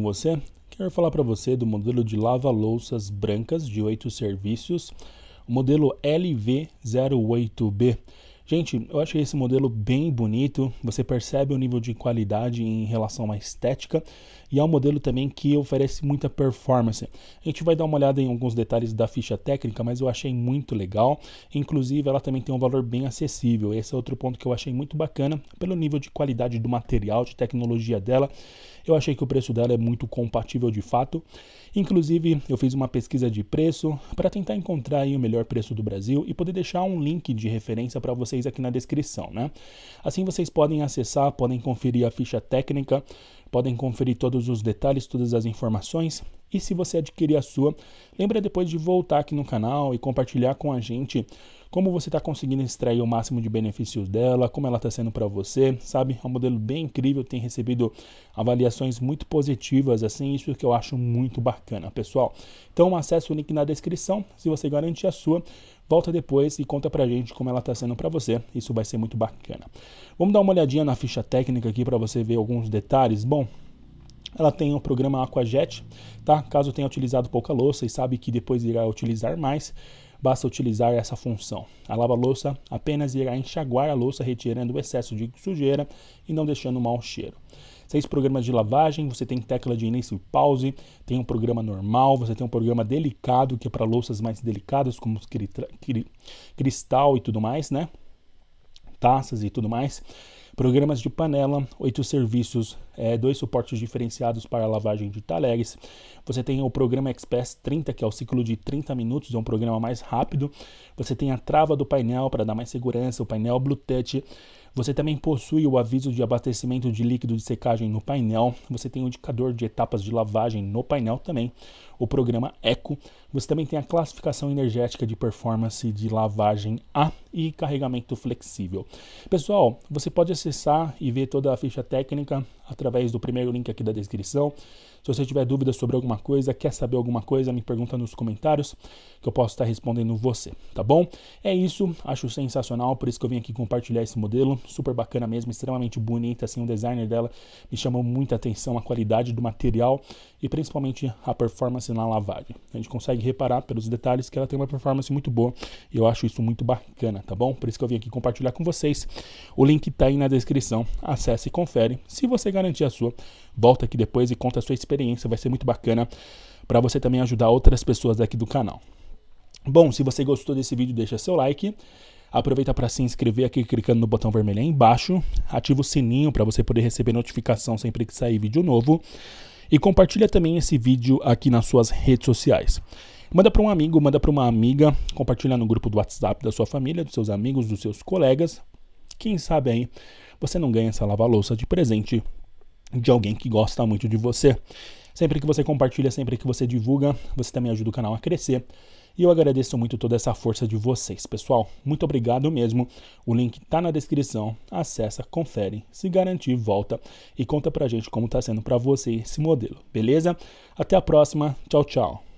com você. Quero falar para você do modelo de lava-louças brancas de oito serviços, o modelo LV08B. Gente, eu achei esse modelo bem bonito. Você percebe o nível de qualidade em relação à estética. E é um modelo também que oferece muita performance. A gente vai dar uma olhada em alguns detalhes da ficha técnica, mas eu achei muito legal. Inclusive, ela também tem um valor bem acessível. Esse é outro ponto que eu achei muito bacana pelo nível de qualidade do material, de tecnologia dela. Eu achei que o preço dela é muito compatível de fato. Inclusive, eu fiz uma pesquisa de preço para tentar encontrar o melhor preço do Brasil e poder deixar um link de referência para vocês vocês aqui na descrição, né? Assim vocês podem acessar, podem conferir a ficha técnica, podem conferir todos os detalhes, todas as informações. E se você adquirir a sua, lembra depois de voltar aqui no canal e compartilhar com a gente como você está conseguindo extrair o máximo de benefícios dela, como ela está sendo para você, sabe? É um modelo bem incrível, tem recebido avaliações muito positivas, assim, isso que eu acho muito bacana, pessoal. Então, acesse o link na descrição, se você garantir a sua, Volta depois e conta pra gente como ela está sendo para você. Isso vai ser muito bacana. Vamos dar uma olhadinha na ficha técnica aqui para você ver alguns detalhes. Bom, ela tem o um programa Aquajet, tá? Caso tenha utilizado pouca louça e sabe que depois irá utilizar mais, basta utilizar essa função. A lava-louça apenas irá enxaguar a louça, retirando o excesso de sujeira e não deixando um mau cheiro. Seis programas de lavagem, você tem tecla de início e pause, tem um programa normal, você tem um programa delicado, que é para louças mais delicadas, como cristal e tudo mais, né? Taças e tudo mais programas de panela, oito serviços, é, dois suportes diferenciados para lavagem de talheres. Você tem o programa Express 30, que é o ciclo de 30 minutos, é um programa mais rápido. Você tem a trava do painel para dar mais segurança, o painel bluetooth você também possui o aviso de abastecimento de líquido de secagem no painel, você tem o indicador de etapas de lavagem no painel também, o programa Eco, você também tem a classificação energética de performance de lavagem A e carregamento flexível. Pessoal, você pode acessar e ver toda a ficha técnica através do primeiro link aqui da descrição. Se você tiver dúvidas sobre alguma coisa, quer saber alguma coisa, me pergunta nos comentários que eu posso estar respondendo você, tá bom? É isso, acho sensacional, por isso que eu vim aqui compartilhar esse modelo, super bacana mesmo, extremamente bonita, assim, o designer dela me chamou muita atenção, a qualidade do material e principalmente a performance na lavagem. A gente consegue reparar pelos detalhes que ela tem uma performance muito boa e eu acho isso muito bacana, tá bom? Por isso que eu vim aqui compartilhar com vocês. O link tá aí na descrição, acesse e confere. Se você garantir a sua. Volta aqui depois e conta a sua experiência, vai ser muito bacana para você também ajudar outras pessoas aqui do canal. Bom, se você gostou desse vídeo, deixa seu like. Aproveita para se inscrever aqui clicando no botão vermelho aí embaixo. Ativa o sininho para você poder receber notificação sempre que sair vídeo novo. E compartilha também esse vídeo aqui nas suas redes sociais. Manda para um amigo, manda para uma amiga, compartilha no grupo do WhatsApp da sua família, dos seus amigos, dos seus colegas. Quem sabe aí você não ganha essa lava-louça de presente de alguém que gosta muito de você. Sempre que você compartilha, sempre que você divulga, você também ajuda o canal a crescer. E eu agradeço muito toda essa força de vocês, pessoal. Muito obrigado mesmo. O link tá na descrição. Acessa, confere, se garantir, volta e conta pra gente como tá sendo para você esse modelo, beleza? Até a próxima. Tchau, tchau.